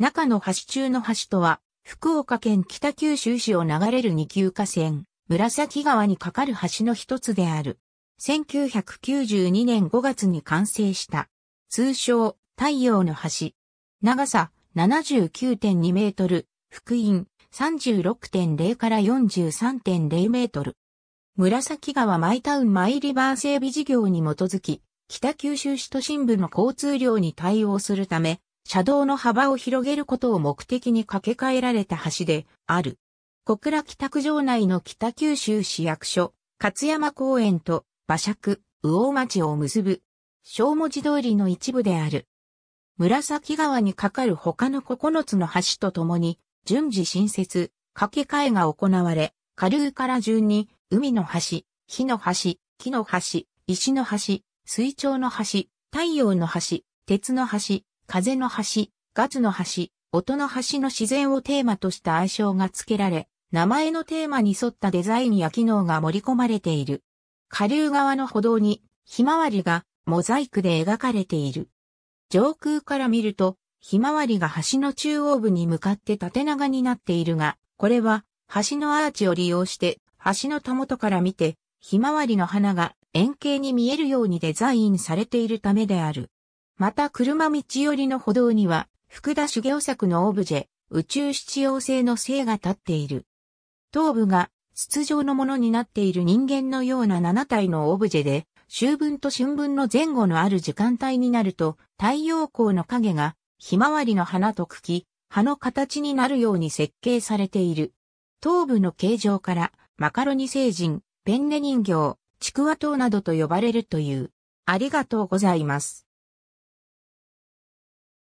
中の橋中の橋とは、福岡県北九州市を流れる二級河川、紫川に架かる橋の一つである。1992年5月に完成した。通称、太陽の橋。長さ79.2メートル、福音36.0から43.0メートル。紫川マイタウンマイリバー整備事業に基づき、北九州市都心部の交通量に対応するため、車道の幅を広げることを目的に架け替えられた橋である。小倉北区城内の北九州市役所、勝山公園と馬尺、魚町を結ぶ、小文字通りの一部である。紫川に架かる他の9つの橋とともに、順次新設、架け替えが行われ、下流から順に、海の橋、火の橋、木の橋、石の橋、水潮の橋、太陽の橋、鉄の橋、風の橋、ガツの橋、音の橋の自然をテーマとした愛称が付けられ、名前のテーマに沿ったデザインや機能が盛り込まれている。下流側の歩道に、ひまわりがモザイクで描かれている。上空から見ると、ひまわりが橋の中央部に向かって縦長になっているが、これは橋のアーチを利用して、橋のたもとから見て、ひまわりの花が円形に見えるようにデザインされているためである。また車道寄りの歩道には、福田修行作のオブジェ、宇宙必要性の性が立っている。頭部が筒状のものになっている人間のような7体のオブジェで、秋分と春分の前後のある時間帯になると、太陽光の影が、ひまわりの花と茎、葉の形になるように設計されている。頭部の形状から、マカロニ星人、ペンネ人形、ちくわ等などと呼ばれるという。ありがとうございます。